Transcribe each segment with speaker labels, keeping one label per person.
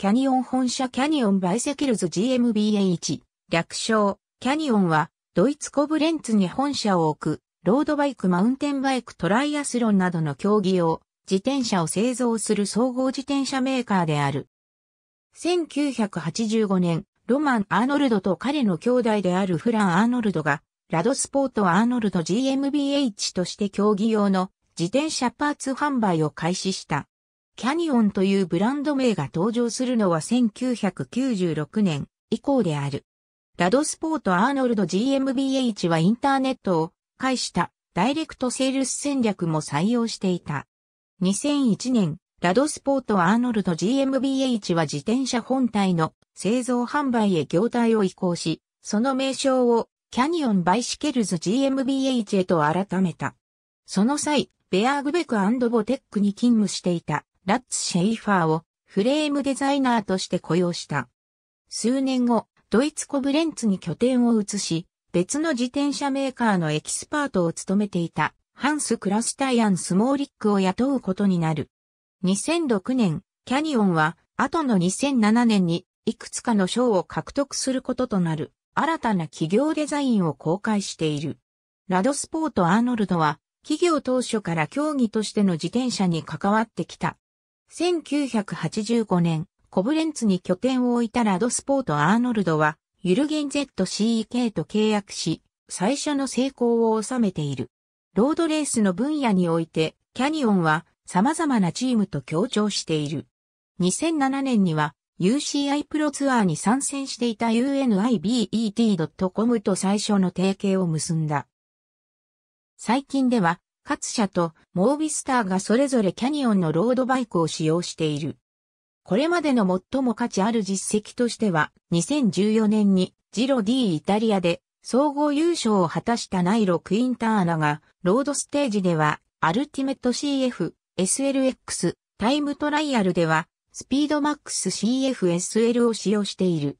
Speaker 1: キャニオン本社キャニオンバイセキルズ GmbH、略称、キャニオンは、ドイツコブレンツに本社を置く、ロードバイクマウンテンバイクトライアスロンなどの競技用、自転車を製造する総合自転車メーカーである。1985年、ロマン・アーノルドと彼の兄弟であるフラン・アーノルドが、ラドスポート・アーノルド GmbH として競技用の自転車パーツ販売を開始した。キャニオンというブランド名が登場するのは1996年以降である。ラドスポートアーノルド GmbH はインターネットを介したダイレクトセールス戦略も採用していた。2001年、ラドスポートアーノルド GmbH は自転車本体の製造販売へ業態を移行し、その名称をキャニオンバイシケルズ GmbH へと改めた。その際、ベアーグベクボテックに勤務していた。ラッツ・シェイファーをフレームデザイナーとして雇用した。数年後、ドイツコブレンツに拠点を移し、別の自転車メーカーのエキスパートを務めていたハンス・クラスタイアン・スモーリックを雇うことになる。2006年、キャニオンは後の2007年にいくつかの賞を獲得することとなる新たな企業デザインを公開している。ラドスポート・アーノルドは企業当初から競技としての自転車に関わってきた1985年、コブレンツに拠点を置いたラドスポート・アーノルドは、ユルゲン ZCEK と契約し、最初の成功を収めている。ロードレースの分野において、キャニオンは様々なチームと協調している。2007年には UCI プロツアーに参戦していた UNIBET.com と最初の提携を結んだ。最近では勝社とモービスターがそれぞれキャニオンのロードバイクを使用している。これまでの最も価値ある実績としては、2014年にジロ D イタリアで総合優勝を果たしたナイロ・クインターナが、ロードステージでは、アルティメット CF、SLX、タイムトライアルでは、スピードマックス CFSL を使用している。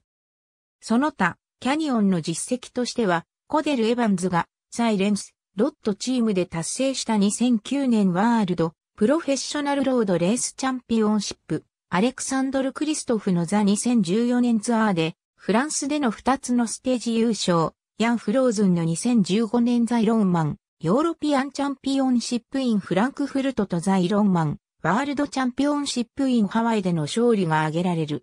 Speaker 1: その他、キャニオンの実績としては、コデル・エヴァンズが、サイレンス、ロットチームで達成した2009年ワールド、プロフェッショナルロードレースチャンピオンシップ、アレクサンドル・クリストフのザ2014年ツアーで、フランスでの2つのステージ優勝、ヤン・フローズンの2015年ザイロンマン、ヨーロピアンチャンピオンシップインフランクフルトとザイロンマン、ワールドチャンピオンシップインハワイでの勝利が挙げられる。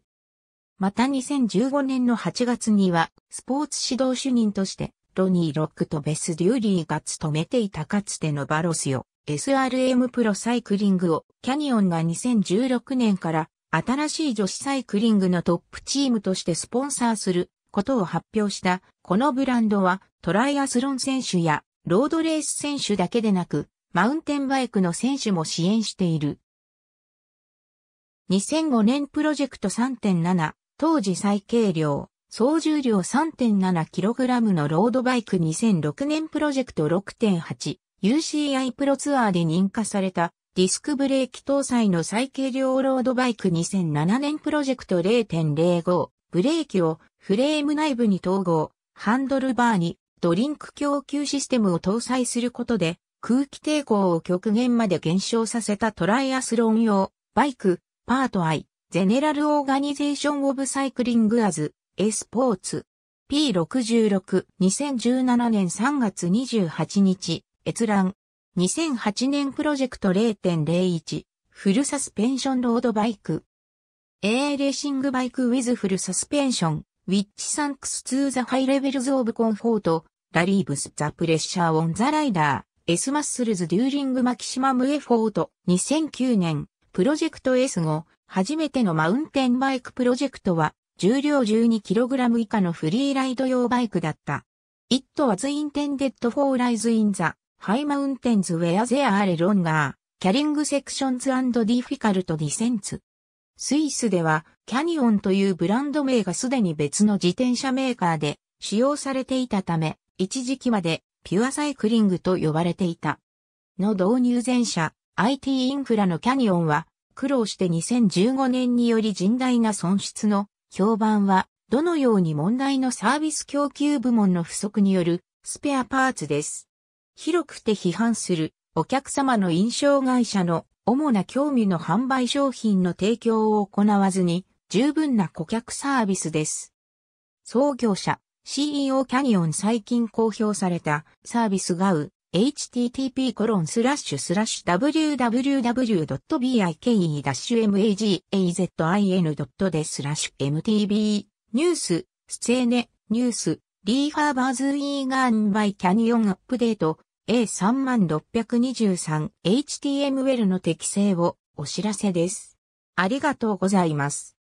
Speaker 1: また2015年の8月には、スポーツ指導主任として、ロニー・ロックとベス・デューリーが務めていたかつてのバロスよ、SRM プロサイクリングを、キャニオンが2016年から新しい女子サイクリングのトップチームとしてスポンサーすることを発表した。このブランドはトライアスロン選手やロードレース選手だけでなく、マウンテンバイクの選手も支援している。2005年プロジェクト3.7、当時最軽量、総重量 3.7kg のロードバイク2006年プロジェクト 6.8UCI プロツアーで認可されたディスクブレーキ搭載の最軽量ロードバイク2007年プロジェクト0.05ブレーキをフレーム内部に統合、ハンドルバーにドリンク供給システムを搭載することで空気抵抗を極限まで減少させたトライアスロン用バイクパート I ゼネラルオーガニゼーションオブサイクリングアズ A スポーツ。P66、2017年3月28日、閲覧。2008年プロジェクト0.01、フルサスペンションロードバイク。AA レーシングバイクウィズフルサスペンション、which thanks to the high levels of comfort, relieves the pressure on the rider, S muscles during maximum effort. 2009年、プロジェクト S5、初めてのマウンテンバイクプロジェクトは、重量 12kg 以下のフリーライド用バイクだった。It was intended for r i s e in the high mountains where there are longer carrying sections and difficult descents。スイスではキャニオンというブランド名がすでに別の自転車メーカーで使用されていたため、一時期までピュアサイクリングと呼ばれていた。の導入前者、IT インフラのキャニオンは苦労して2015年により甚大な損失の評判は、どのように問題のサービス供給部門の不足によるスペアパーツです。広くて批判するお客様の印象会社の主な興味の販売商品の提供を行わずに十分な顧客サービスです。創業者 CEO キャニオン最近公表されたサービスガウ http://www.bike-magazine.de mtb ニューススツーネニュースリーハーバーズイーガンバイキャニオンアップデート A3623HTML の適正をお知らせです。ありがとうございます。